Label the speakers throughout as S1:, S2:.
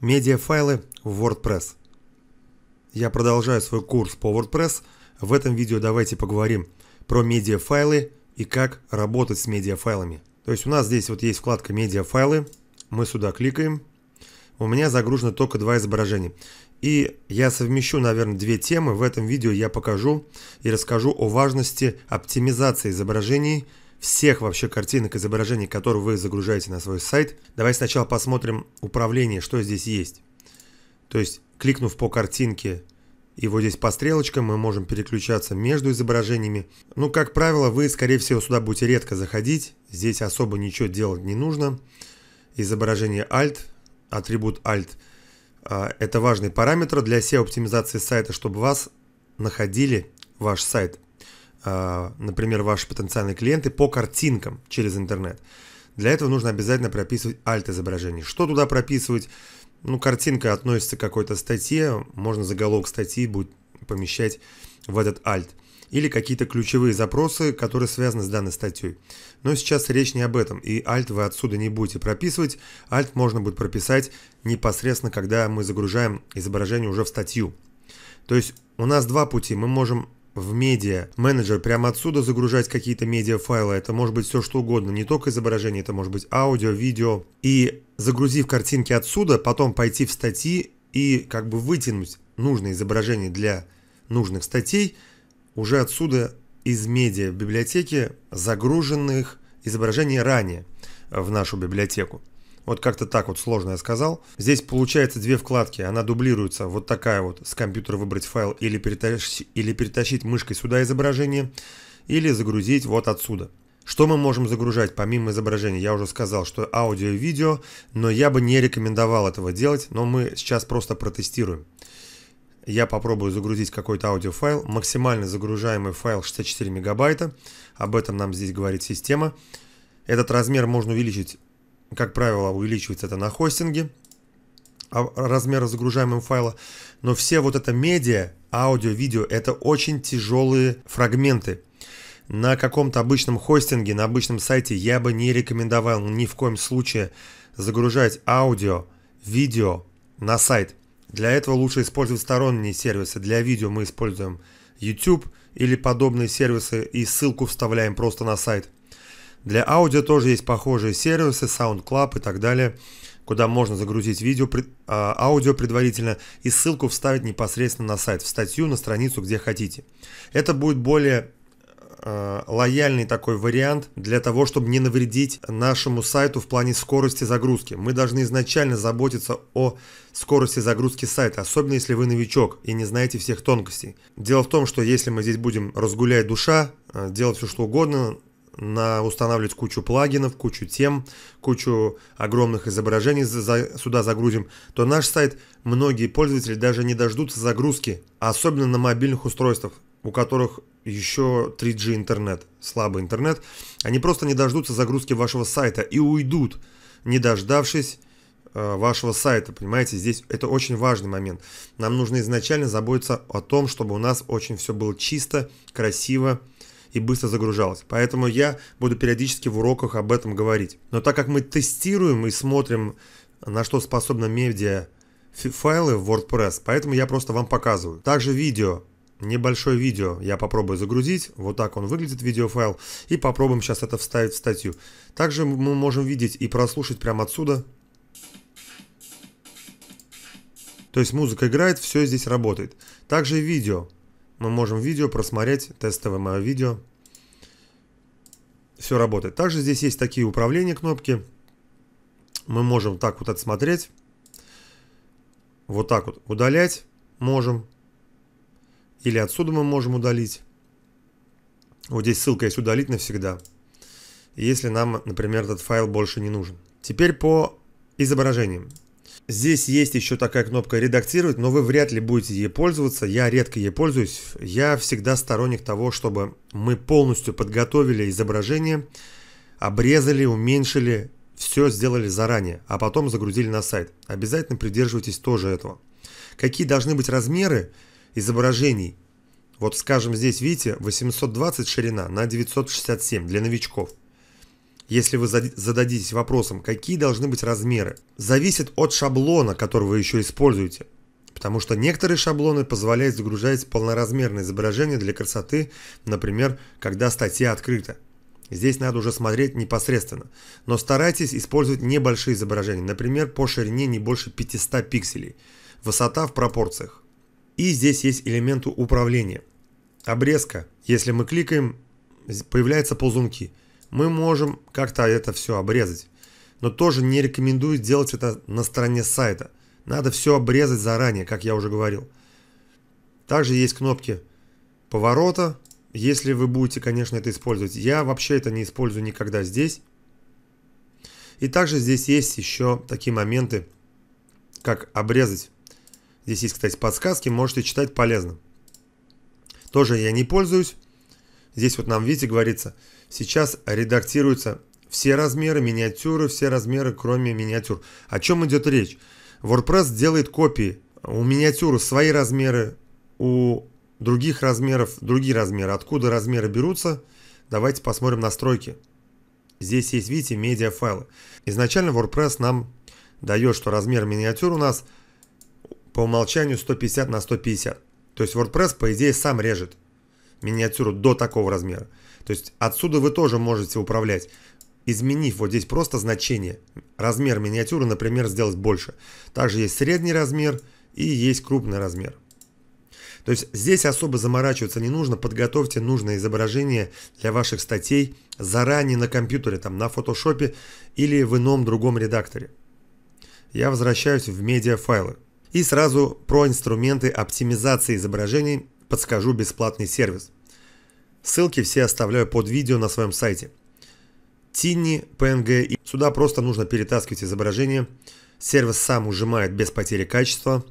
S1: Медиафайлы в WordPress. Я продолжаю свой курс по WordPress. В этом видео давайте поговорим про медиафайлы и как работать с медиафайлами. То есть у нас здесь вот есть вкладка медиафайлы. Мы сюда кликаем. У меня загружено только два изображения. И я совмещу, наверное, две темы. В этом видео я покажу и расскажу о важности оптимизации изображений всех вообще картинок, изображений, которые вы загружаете на свой сайт. Давай сначала посмотрим управление, что здесь есть. То есть, кликнув по картинке и вот здесь по стрелочкам, мы можем переключаться между изображениями. Ну, как правило, вы, скорее всего, сюда будете редко заходить. Здесь особо ничего делать не нужно. Изображение Alt, атрибут Alt. А, это важный параметр для SEO-оптимизации сайта, чтобы вас находили ваш сайт – а, например, ваши потенциальные клиенты по картинкам через интернет. Для этого нужно обязательно прописывать альт-изображение. Что туда прописывать? Ну, картинка относится к какой-то статье, можно заголовок статьи будет помещать в этот альт. Или какие-то ключевые запросы, которые связаны с данной статьей. Но сейчас речь не об этом, и альт вы отсюда не будете прописывать. Альт можно будет прописать непосредственно, когда мы загружаем изображение уже в статью. То есть у нас два пути. Мы можем в медиа. Менеджер прямо отсюда загружать какие-то медиа-файлы. Это может быть все что угодно, не только изображение, это может быть аудио, видео. И загрузив картинки отсюда, потом пойти в статьи и как бы вытянуть нужное изображение для нужных статей уже отсюда из медиа библиотеки загруженных изображений ранее в нашу библиотеку. Вот как-то так вот сложно я сказал. Здесь получается две вкладки, она дублируется. Вот такая вот, с компьютера выбрать файл или перетащить, или перетащить мышкой сюда изображение, или загрузить вот отсюда. Что мы можем загружать помимо изображения? Я уже сказал, что аудио и видео, но я бы не рекомендовал этого делать, но мы сейчас просто протестируем. Я попробую загрузить какой-то аудиофайл. Максимально загружаемый файл 64 мегабайта. Об этом нам здесь говорит система. Этот размер можно увеличить как правило, увеличивается это на хостинге, а, размера загружаемого файла, но все вот это медиа, аудио, видео, это очень тяжелые фрагменты. На каком-то обычном хостинге, на обычном сайте я бы не рекомендовал ни в коем случае загружать аудио, видео на сайт. Для этого лучше использовать сторонние сервисы. Для видео мы используем YouTube или подобные сервисы и ссылку вставляем просто на сайт – для аудио тоже есть похожие сервисы, SoundCloud и так далее, куда можно загрузить видео, а, аудио предварительно и ссылку вставить непосредственно на сайт, в статью, на страницу, где хотите. Это будет более а, лояльный такой вариант для того, чтобы не навредить нашему сайту в плане скорости загрузки. Мы должны изначально заботиться о скорости загрузки сайта, особенно если вы новичок и не знаете всех тонкостей. Дело в том, что если мы здесь будем разгулять душа, а, делать все что угодно, на устанавливать кучу плагинов, кучу тем, кучу огромных изображений за, сюда загрузим, то наш сайт многие пользователи даже не дождутся загрузки, особенно на мобильных устройствах, у которых еще 3G интернет, слабый интернет, они просто не дождутся загрузки вашего сайта и уйдут, не дождавшись э, вашего сайта, понимаете, здесь это очень важный момент. Нам нужно изначально заботиться о том, чтобы у нас очень все было чисто, красиво, и быстро загружалась. Поэтому я буду периодически в уроках об этом говорить. Но так как мы тестируем и смотрим, на что способна медиа файлы в WordPress, поэтому я просто вам показываю. Также видео. Небольшое видео я попробую загрузить. Вот так он выглядит, видеофайл. И попробуем сейчас это вставить в статью. Также мы можем видеть и прослушать прямо отсюда. То есть музыка играет, все здесь работает. Также видео мы можем видео просмотреть, тестовое мое видео. Все работает. Также здесь есть такие управления кнопки. Мы можем так вот отсмотреть. Вот так вот удалять можем. Или отсюда мы можем удалить. Вот здесь ссылка есть удалить навсегда. Если нам, например, этот файл больше не нужен. Теперь по изображениям. Здесь есть еще такая кнопка «Редактировать», но вы вряд ли будете ей пользоваться. Я редко ей пользуюсь. Я всегда сторонник того, чтобы мы полностью подготовили изображение, обрезали, уменьшили, все сделали заранее, а потом загрузили на сайт. Обязательно придерживайтесь тоже этого. Какие должны быть размеры изображений? Вот скажем здесь, видите, 820 ширина на 967 для новичков если вы зададитесь вопросом, какие должны быть размеры, зависит от шаблона, который вы еще используете. Потому что некоторые шаблоны позволяют загружать полноразмерное изображение для красоты, например, когда статья открыта. Здесь надо уже смотреть непосредственно. Но старайтесь использовать небольшие изображения, например, по ширине не больше 500 пикселей. Высота в пропорциях. И здесь есть элементы управления. Обрезка. Если мы кликаем, появляются ползунки мы можем как-то это все обрезать. Но тоже не рекомендую делать это на стороне сайта. Надо все обрезать заранее, как я уже говорил. Также есть кнопки поворота, если вы будете, конечно, это использовать. Я вообще это не использую никогда здесь. И также здесь есть еще такие моменты, как обрезать. Здесь есть, кстати, подсказки, можете читать полезно. Тоже я не пользуюсь. Здесь вот нам, видите, говорится – Сейчас редактируются все размеры, миниатюры, все размеры, кроме миниатюр. О чем идет речь? WordPress делает копии. У миниатюры свои размеры, у других размеров другие размеры. Откуда размеры берутся? Давайте посмотрим настройки. Здесь есть, видите, медиафайлы. Изначально WordPress нам дает, что размер миниатюр у нас по умолчанию 150 на 150. То есть WordPress, по идее, сам режет миниатюру до такого размера. То есть отсюда вы тоже можете управлять, изменив вот здесь просто значение. Размер миниатюры, например, сделать больше. Также есть средний размер и есть крупный размер. То есть здесь особо заморачиваться не нужно, подготовьте нужное изображение для ваших статей заранее на компьютере, там на фотошопе или в ином другом редакторе. Я возвращаюсь в медиафайлы. И сразу про инструменты оптимизации изображений подскажу бесплатный сервис – Ссылки все оставляю под видео на своем сайте. Тинни, PNG. Сюда просто нужно перетаскивать изображение. Сервис сам ужимает без потери качества.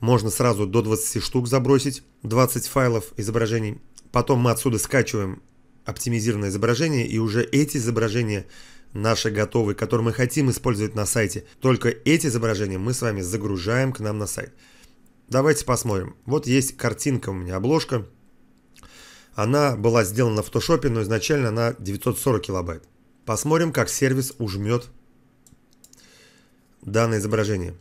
S1: Можно сразу до 20 штук забросить. 20 файлов изображений. Потом мы отсюда скачиваем оптимизированное изображение. И уже эти изображения наши готовые, которые мы хотим использовать на сайте. Только эти изображения мы с вами загружаем к нам на сайт. Давайте посмотрим. Вот есть картинка у меня, обложка. Она была сделана в фотошопе, но изначально она 940 килобайт. Посмотрим, как сервис ужмет данное изображение.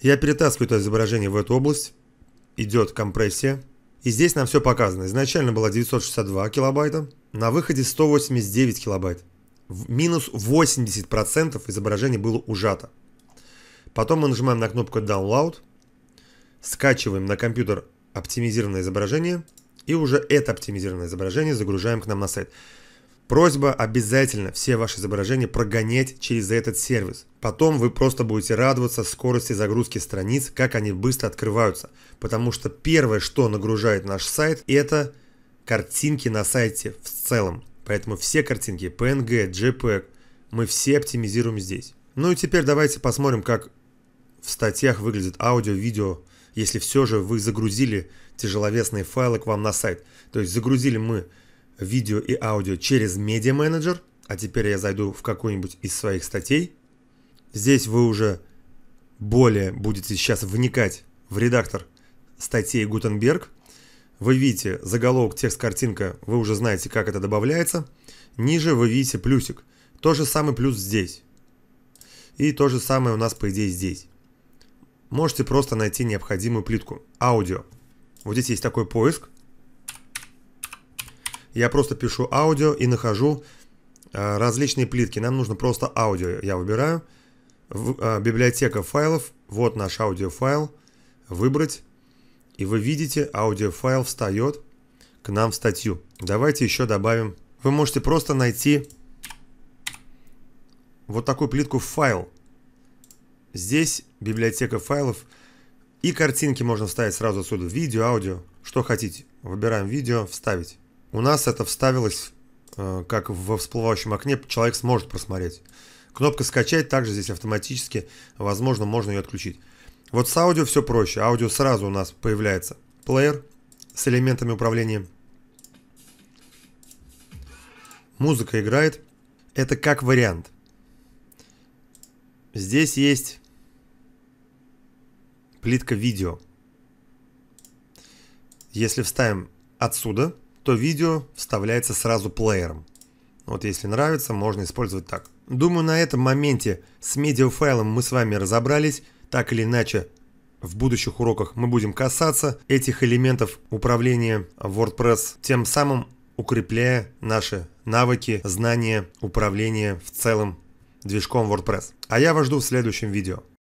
S1: Я перетаскиваю это изображение в эту область. Идет компрессия. И здесь нам все показано. Изначально было 962 килобайта, на выходе 189 килобайт. В минус 80% изображение было ужато. Потом мы нажимаем на кнопку Download, скачиваем на компьютер оптимизированное изображение – и уже это оптимизированное изображение загружаем к нам на сайт. Просьба обязательно все ваши изображения прогонять через этот сервис. Потом вы просто будете радоваться скорости загрузки страниц, как они быстро открываются. Потому что первое, что нагружает наш сайт, это картинки на сайте в целом. Поэтому все картинки PNG, JPEG, мы все оптимизируем здесь. Ну и теперь давайте посмотрим, как в статьях выглядит аудио, видео, если все же вы загрузили тяжеловесные файлы к вам на сайт. То есть загрузили мы видео и аудио через Media Manager, а теперь я зайду в какую-нибудь из своих статей. Здесь вы уже более будете сейчас вникать в редактор статей Гутенберг. Вы видите заголовок, текст, картинка, вы уже знаете, как это добавляется. Ниже вы видите плюсик. То же самый плюс здесь. И то же самое у нас, по идее, здесь. Можете просто найти необходимую плитку. Аудио. Вот здесь есть такой поиск. Я просто пишу аудио и нахожу э, различные плитки. Нам нужно просто аудио. Я выбираю. В, э, библиотека файлов. Вот наш аудиофайл. Выбрать. И вы видите, аудиофайл встает к нам в статью. Давайте еще добавим. Вы можете просто найти вот такую плитку «Файл». Здесь библиотека файлов – и картинки можно вставить сразу отсюда. Видео, аудио, что хотите. Выбираем видео, вставить. У нас это вставилось, э, как во всплывающем окне, человек сможет просмотреть. Кнопка «Скачать» также здесь автоматически, возможно, можно ее отключить. Вот с аудио все проще. Аудио сразу у нас появляется. Плеер с элементами управления. Музыка играет. Это как вариант. Здесь есть плитка видео. Если вставим отсюда, то видео вставляется сразу плеером. Вот если нравится, можно использовать так. Думаю, на этом моменте с медиафайлом мы с вами разобрались. Так или иначе, в будущих уроках мы будем касаться этих элементов управления WordPress, тем самым укрепляя наши навыки, знания управления в целом движком WordPress. А я вас жду в следующем видео.